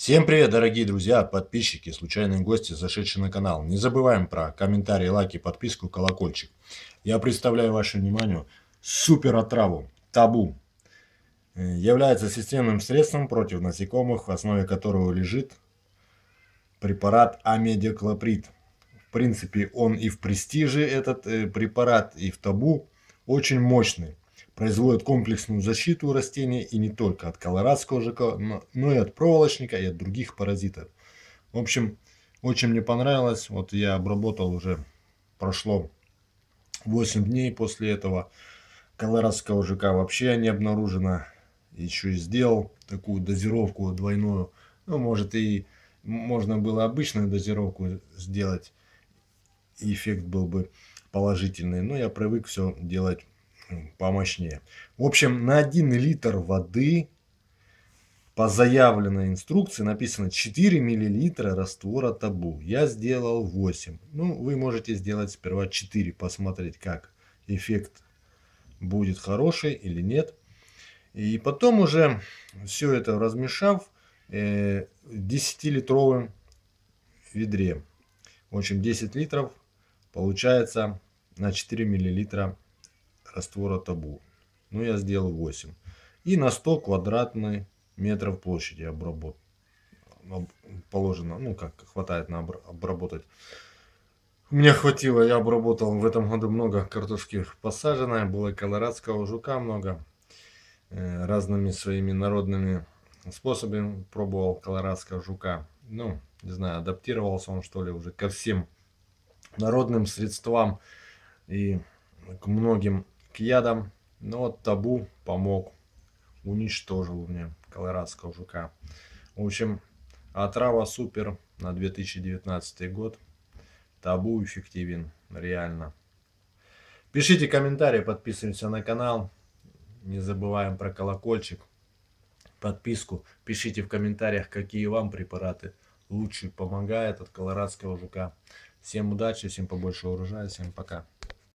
Всем привет, дорогие друзья, подписчики, случайные гости, зашедшие на канал. Не забываем про комментарии, лайки, подписку, колокольчик. Я представляю вашему вниманию супер отраву табу. Э, является системным средством против насекомых, в основе которого лежит препарат амедиклоприд. В принципе, он и в престиже этот э, препарат, и в табу очень мощный производят комплексную защиту растения и не только от колорадского жука, но, но и от проволочника и от других паразитов. В общем, очень мне понравилось. Вот я обработал уже, прошло 8 дней после этого. Колорадского жука вообще не обнаружено. Еще и сделал такую дозировку двойную. Ну, может и можно было обычную дозировку сделать. И эффект был бы положительный. Но я привык все делать помощнее. В общем, на 1 литр воды по заявленной инструкции написано 4 миллилитра раствора табу. Я сделал 8. Ну, вы можете сделать сперва 4, посмотреть, как эффект будет хороший или нет. И потом уже все это размешав э, 10-литровым ведре. В общем, 10 литров получается на 4 миллилитра раствора табу. Ну, я сделал 8. И на 100 квадратных метров площади обработ... положено, ну, как хватает на обработать, у меня хватило, я обработал в этом году много картошки посаженной, было колорадского жука много, э, разными своими народными способами пробовал колорадского жука. Ну, не знаю, адаптировался он что ли уже ко всем народным средствам и к многим к ядам, но табу помог. Уничтожил мне колорадского жука. В общем, отрава супер на 2019 год. Табу эффективен, реально. Пишите комментарии, подписываемся на канал. Не забываем про колокольчик, подписку. Пишите в комментариях, какие вам препараты лучше помогают от колорадского жука. Всем удачи, всем побольше урожая, всем пока.